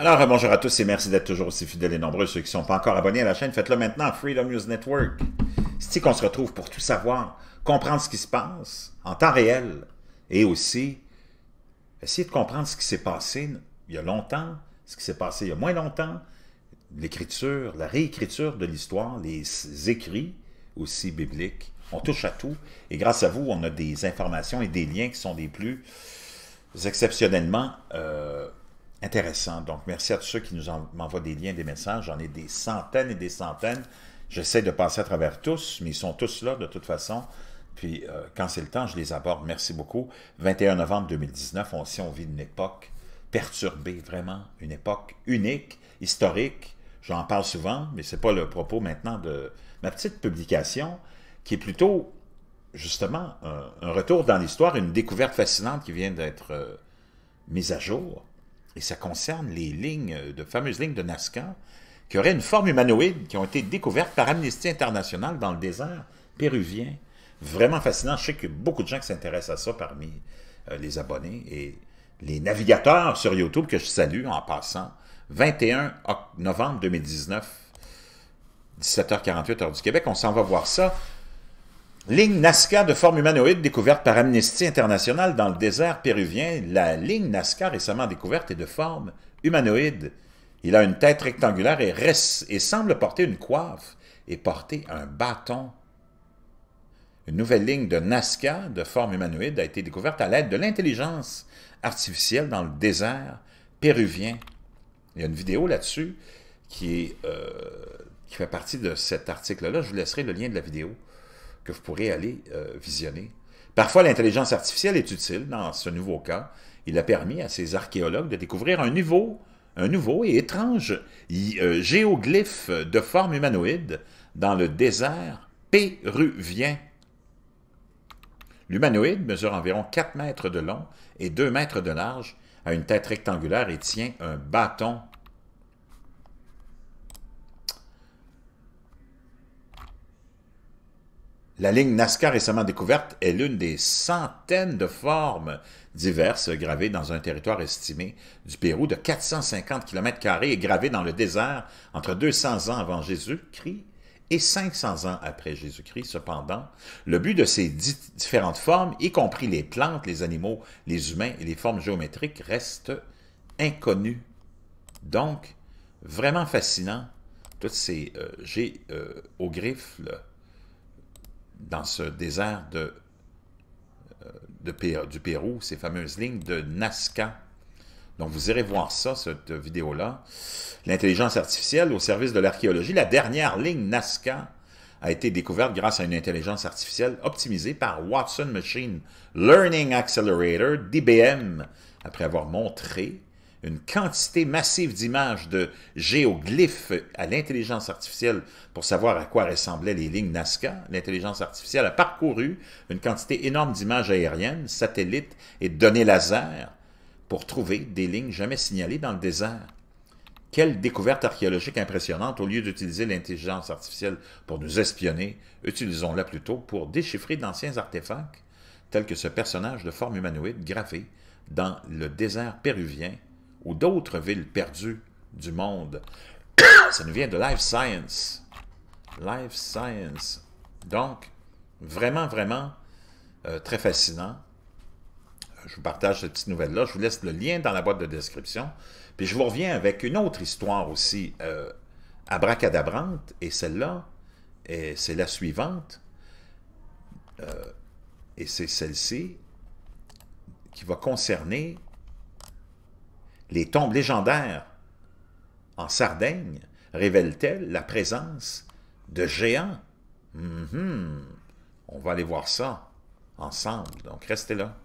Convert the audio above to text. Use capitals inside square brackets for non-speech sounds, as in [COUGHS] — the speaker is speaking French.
Alors, euh, bonjour à tous et merci d'être toujours aussi fidèles et nombreux. Ceux qui ne sont pas encore abonnés à la chaîne, faites-le maintenant, Freedom News Network. C'est qu'on se retrouve pour tout savoir, comprendre ce qui se passe en temps réel et aussi essayer de comprendre ce qui s'est passé il y a longtemps, ce qui s'est passé il y a moins longtemps, l'écriture, la réécriture de l'histoire, les écrits aussi bibliques. On touche à tout et grâce à vous, on a des informations et des liens qui sont des plus exceptionnellement... Euh, intéressant. Donc, merci à tous ceux qui nous m'envoient des liens, des messages. J'en ai des centaines et des centaines. J'essaie de passer à travers tous, mais ils sont tous là de toute façon. Puis, euh, quand c'est le temps, je les aborde. Merci beaucoup. 21 novembre 2019, on, on vit une époque perturbée, vraiment, une époque unique, historique. J'en parle souvent, mais ce n'est pas le propos maintenant de ma petite publication, qui est plutôt, justement, un, retour dans l'histoire, une découverte fascinante qui vient d'être euh, mise à jour et ça concerne les lignes, euh, de fameuses lignes de Nazca, qui auraient une forme humanoïde, qui ont été découvertes par Amnesty International dans le désert péruvien. Vraiment fascinant. Je sais qu'il y a beaucoup de gens qui s'intéressent à ça parmi euh, les abonnés et les navigateurs sur YouTube que je salue en passant. 21 novembre 2019, 17h48 heure du Québec. On s'en va voir ça. Ligne Nazca de forme humanoïde découverte par Amnesty International dans le désert péruvien. La ligne Nazca récemment découverte est de forme humanoïde. Il a une tête rectangulaire et, reste, et semble porter une coiffe et porter un bâton. Une nouvelle ligne de Nazca de forme humanoïde a été découverte à l'aide de l'intelligence artificielle dans le désert péruvien. Il y a une vidéo là-dessus qui, euh, qui fait partie de cet article-là. Je vous laisserai le lien de la vidéo que vous pourrez aller euh, visionner. Parfois, l'intelligence artificielle est utile dans ce nouveau cas. Il a permis à ces archéologues de découvrir un nouveau, un nouveau et étrange euh, géoglyphe de forme humanoïde dans le désert péruvien. L'humanoïde mesure environ 4 mètres de long et 2 mètres de large, a une tête rectangulaire et tient un bâton La ligne Nazca récemment découverte est l'une des centaines de formes diverses gravées dans un territoire estimé du Pérou de 450 km et gravées dans le désert entre 200 ans avant Jésus-Christ et 500 ans après Jésus-Christ. Cependant, le but de ces différentes formes, y compris les plantes, les animaux, les humains et les formes géométriques, reste inconnu. Donc, vraiment fascinant, toutes ces euh, euh, G dans ce désert de, euh, du Pérou, ces fameuses lignes de Nazca. Donc, vous irez voir ça, cette vidéo-là. L'intelligence artificielle au service de l'archéologie. La dernière ligne Nazca a été découverte grâce à une intelligence artificielle optimisée par Watson Machine Learning Accelerator, DBM, après avoir montré une quantité massive d'images de géoglyphes à l'intelligence artificielle pour savoir à quoi ressemblaient les lignes Nazca. L'intelligence artificielle a parcouru une quantité énorme d'images aériennes, satellites et données laser pour trouver des lignes jamais signalées dans le désert. Quelle découverte archéologique impressionnante, au lieu d'utiliser l'intelligence artificielle pour nous espionner, utilisons-la plutôt pour déchiffrer d'anciens artefacts, tels que ce personnage de forme humanoïde gravé dans le désert péruvien ou d'autres villes perdues du monde. [COUGHS] Ça nous vient de Life Science. Life Science. Donc, vraiment, vraiment euh, très fascinant. Euh, je vous partage cette petite nouvelle-là. Je vous laisse le lien dans la boîte de description. Puis je vous reviens avec une autre histoire aussi euh, abracadabrante. Et celle-là, c'est la suivante. Euh, et c'est celle-ci qui va concerner les tombes légendaires en Sardaigne révèlent-elles la présence de géants? Mm-hmm. On va aller voir ça ensemble, donc restez là.